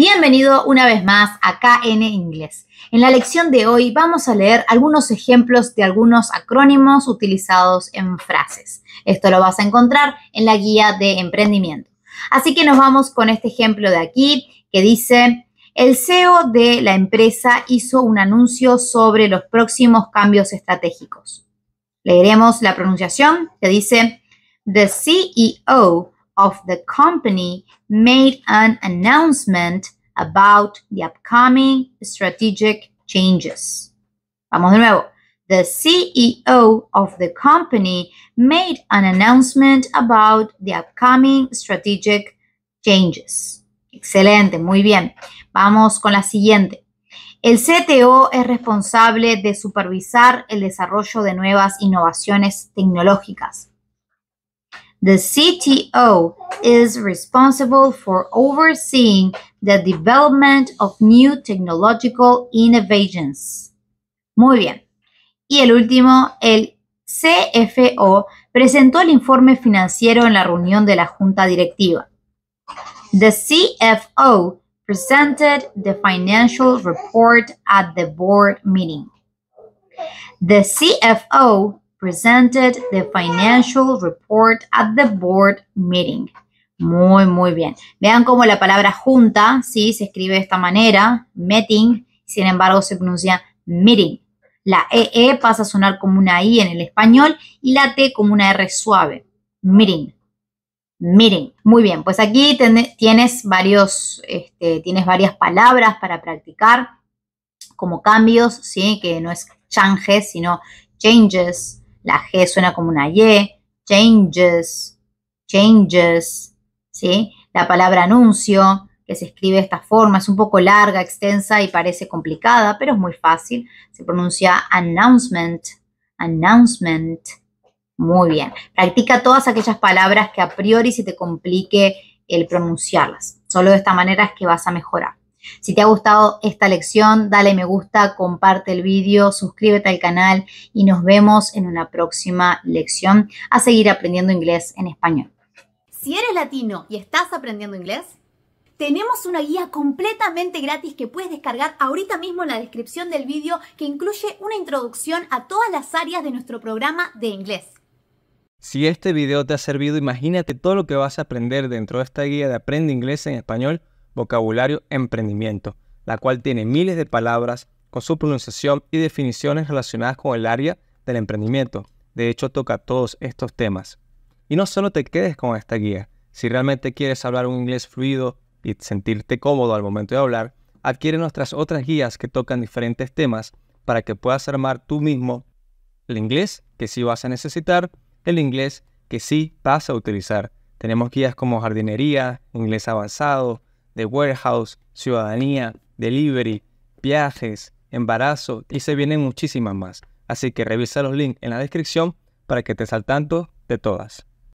Bienvenido una vez más a KN Inglés. En la lección de hoy vamos a leer algunos ejemplos de algunos acrónimos utilizados en frases. Esto lo vas a encontrar en la guía de emprendimiento. Así que nos vamos con este ejemplo de aquí que dice, el CEO de la empresa hizo un anuncio sobre los próximos cambios estratégicos. Leeremos la pronunciación que dice, The CEO of the company made an announcement about the upcoming strategic changes. Vamos de nuevo. The CEO of the company made an announcement about the upcoming strategic changes. Excelente, muy bien. Vamos con la siguiente. El CTO es responsable de supervisar el desarrollo de nuevas innovaciones tecnológicas. The CTO is responsible for overseeing the development of new technological innovations. Muy bien. Y el último, el CFO presentó el informe financiero en la reunión de la junta directiva. The CFO presented the financial report at the board meeting. The CFO presented the financial report at the board meeting. Muy, muy bien. Vean cómo la palabra junta, sí, se escribe de esta manera, meeting, sin embargo se pronuncia meeting. La EE e pasa a sonar como una I en el español y la T como una R suave. Meeting. Meeting. Muy bien, pues aquí tienes, varios, este, tienes varias palabras para practicar, como cambios, ¿sí? que no es changes, sino changes, la G suena como una Y. Changes, changes, ¿sí? La palabra anuncio, que se escribe de esta forma, es un poco larga, extensa y parece complicada, pero es muy fácil. Se pronuncia announcement, announcement. Muy bien. Practica todas aquellas palabras que a priori se te complique el pronunciarlas. Solo de esta manera es que vas a mejorar. Si te ha gustado esta lección, dale me gusta, comparte el vídeo, suscríbete al canal y nos vemos en una próxima lección a seguir aprendiendo inglés en español. Si eres latino y estás aprendiendo inglés, tenemos una guía completamente gratis que puedes descargar ahorita mismo en la descripción del vídeo que incluye una introducción a todas las áreas de nuestro programa de inglés. Si este video te ha servido, imagínate todo lo que vas a aprender dentro de esta guía de Aprende Inglés en Español vocabulario emprendimiento, la cual tiene miles de palabras con su pronunciación y definiciones relacionadas con el área del emprendimiento. De hecho, toca todos estos temas. Y no solo te quedes con esta guía, si realmente quieres hablar un inglés fluido y sentirte cómodo al momento de hablar, adquiere nuestras otras guías que tocan diferentes temas para que puedas armar tú mismo el inglés que sí vas a necesitar, el inglés que sí vas a utilizar. Tenemos guías como jardinería, inglés avanzado, de warehouse, ciudadanía, delivery, viajes, embarazo y se vienen muchísimas más. Así que revisa los links en la descripción para que te al tanto de todas.